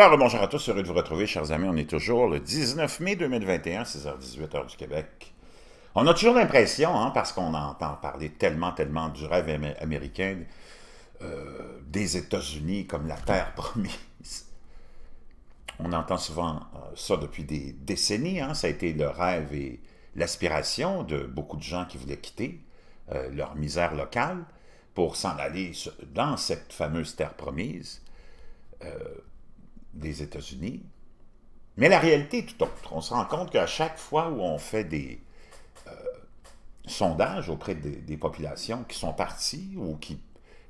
Alors, bonjour à tous, heureux de vous retrouver, chers amis. On est toujours le 19 mai 2021, 6h18, h du Québec. On a toujours l'impression, hein, parce qu'on entend parler tellement, tellement du rêve américain, euh, des États-Unis comme la terre promise. On entend souvent euh, ça depuis des décennies. Hein. Ça a été le rêve et l'aspiration de beaucoup de gens qui voulaient quitter euh, leur misère locale pour s'en aller dans cette fameuse terre promise. Euh, des États-Unis. Mais la réalité est tout autre. On se rend compte qu'à chaque fois où on fait des euh, sondages auprès des, populations qui sont parties ou qui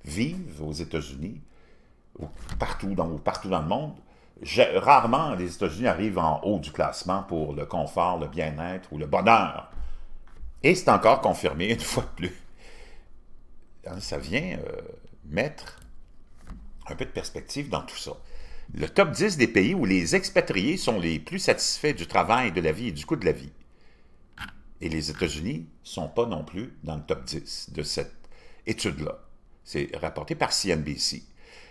vivent aux États-Unis, ou partout dans, partout dans le monde, rarement les États-Unis arrivent en haut du classement pour le confort, le bien-être ou le bonheur. Et c'est encore confirmé une fois de plus. Hein, ça vient euh, mettre un peu de perspective dans tout ça le top 10 des pays où les expatriés sont les plus satisfaits du travail, de la vie et du coût de la vie. Et les États-Unis ne sont pas non plus dans le top 10 de cette étude-là. C'est rapporté par CNBC.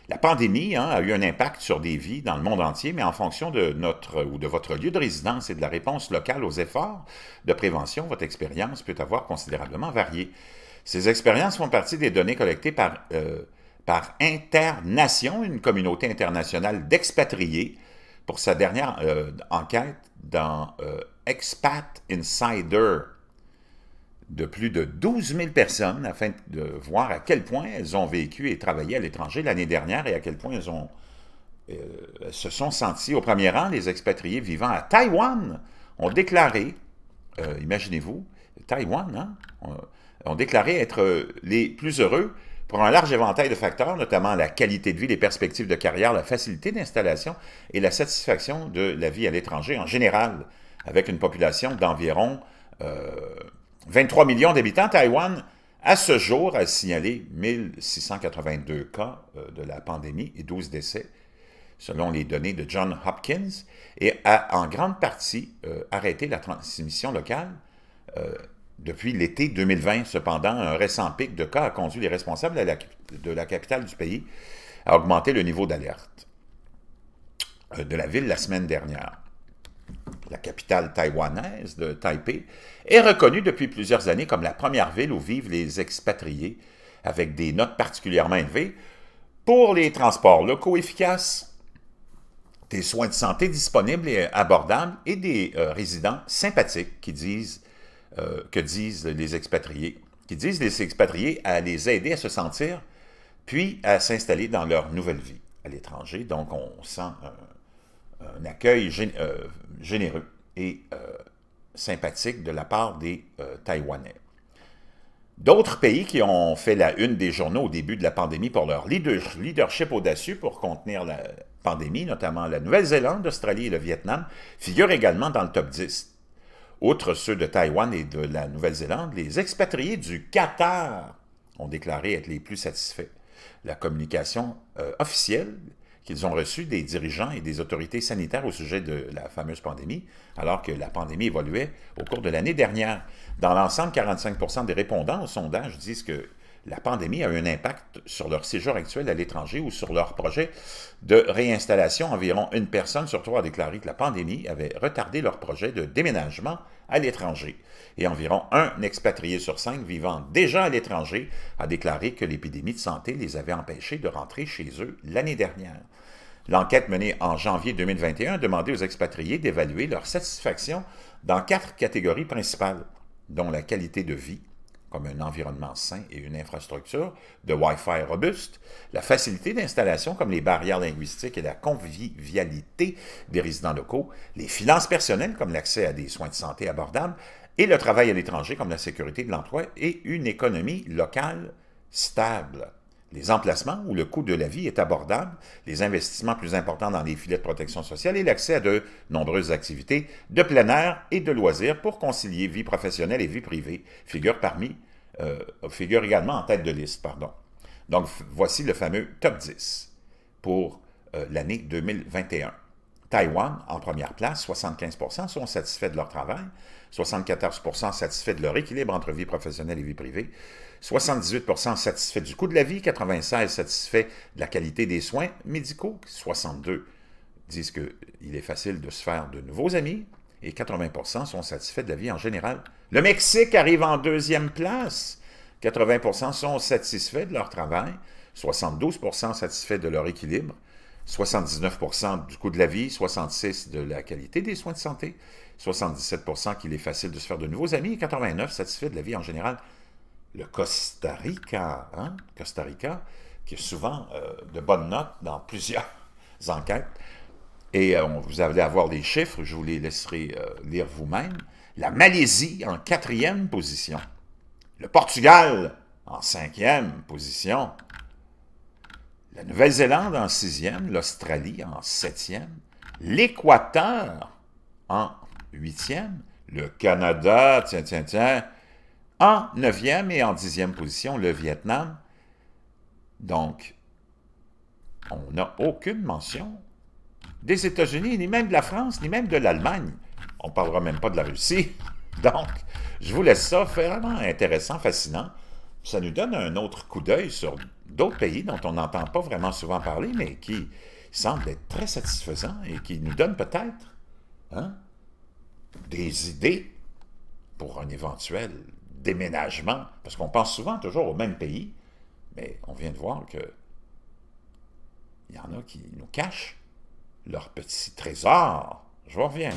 La pandémie hein, a eu un impact sur des vies dans le monde entier, mais en fonction de notre ou de votre lieu de résidence et de la réponse locale aux efforts de prévention, votre expérience peut avoir considérablement varié. Ces expériences font partie des données collectées par euh, par Internation, une communauté internationale d'expatriés, pour sa dernière euh, enquête dans euh, Expat Insider de plus de 12 000 personnes afin de voir à quel point elles ont vécu et travaillé à l'étranger l'année dernière et à quel point elles, ont, euh, se sont senties au premier rang. Les expatriés vivant à Taïwan ont déclaré, imaginez-vous, Taïwan, hein, ont déclaré être les plus heureux pour un large éventail de facteurs, notamment la qualité de vie, les perspectives de carrière, la facilité d'installation et la satisfaction de la vie à l'étranger en général, avec une population d'environ 23 euh, millions d'habitants. Taïwan, à ce jour, a signalé 1682 cas euh, de la pandémie et 12 décès, selon les données de John Hopkins, et a en grande partie euh, arrêté la transmission locale. Depuis l'été 2020, cependant, un récent pic de cas a conduit les responsables de la, capitale du pays à augmenter le niveau d'alerte euh, de la ville la semaine dernière. La capitale taïwanaise de Taipei est reconnue depuis plusieurs années comme la première ville où vivent les expatriés, avec des notes particulièrement élevées pour les transports locaux efficaces, des soins de santé disponibles et abordables et des euh, résidents sympathiques qui disent euh, que disent les expatriés, qui disent les expatriés à les aider à se sentir, puis à s'installer dans leur nouvelle vie à l'étranger. Donc, on sent un, accueil euh, généreux et euh, sympathique de la part des Taïwanais. D'autres pays qui ont fait la une des journaux au début de la pandémie pour leur leadership audacieux pour contenir la pandémie, notamment la Nouvelle-Zélande, l'Australie et le Vietnam, figurent également dans le top 10. Outre ceux de Taïwan et de la Nouvelle-Zélande, les expatriés du Qatar ont déclaré être les plus satisfaits. La communication euh, officielle qu'ils ont reçue des dirigeants et des autorités sanitaires au sujet de la fameuse pandémie, alors que la pandémie évoluait au cours de l'année dernière. Dans l'ensemble, 45 des répondants au sondage disent que la pandémie a eu un impact sur leur séjour actuel à l'étranger ou sur leur projet de réinstallation. Environ une personne sur trois a déclaré que la pandémie avait retardé leur projet de déménagement à l'étranger. Et environ un expatrié sur cinq vivant déjà à l'étranger a déclaré que l'épidémie de santé les avait empêchés de rentrer chez eux l'année dernière. L'enquête menée en janvier 2021 a demandé aux expatriés d'évaluer leur satisfaction dans quatre catégories principales, dont la qualité de vie, comme un environnement sain et une infrastructure de Wi-Fi robuste, la facilité d'installation comme les barrières linguistiques et la convivialité des résidents locaux, les finances personnelles comme l'accès à des soins de santé abordables et le travail à l'étranger comme la sécurité de l'emploi et une économie locale stable les emplacements où le coût de la vie est abordable, les investissements plus importants dans les filets de protection sociale et l'accès à de nombreuses activités de plein air et de loisirs pour concilier vie professionnelle et vie privée figure parmi euh, figure également en tête de liste, pardon. Donc voici le fameux top 10 pour euh, l'année 2021. Taïwan, en première place, 75 sont satisfaits de leur travail, 74 satisfaits de leur équilibre entre vie professionnelle et vie privée, 78 satisfaits du coût de la vie, 96 satisfaits de la qualité des soins médicaux, 62 disent qu'il est facile de se faire de nouveaux amis et 80 sont satisfaits de la vie en général. Le Mexique arrive en deuxième place. 80 sont satisfaits de leur travail, 72 satisfaits de leur équilibre, 79 du coût de la vie, 66 de la qualité des soins de santé, 77 qu'il est facile de se faire de nouveaux amis 89 satisfait de la vie en général. Le Costa Rica, hein, Costa Rica, qui est souvent euh, de bonnes notes dans plusieurs enquêtes, et euh, vous allez avoir les chiffres, je vous les laisserai euh, lire vous-même. La Malaisie en quatrième position. Le Portugal en cinquième position la Nouvelle-Zélande en sixième, l'Australie en septième, l'Équateur en huitième, le Canada, tiens, tiens, tiens, en neuvième et en dixième position, le Vietnam. Donc, on n'a aucune mention des États-Unis, ni même de la France, ni même de l'Allemagne. On ne parlera même pas de la Russie. Donc, je vous laisse ça vraiment intéressant, fascinant. Ça nous donne un autre coup d'œil sur d'autres pays dont on n'entend pas vraiment souvent parler, mais qui semblent être très satisfaisants et qui nous donnent peut-être hein, des idées pour un éventuel déménagement, parce qu'on pense souvent toujours au même pays, mais on vient de voir que il y en a qui nous cachent leur petit trésor. Je reviens.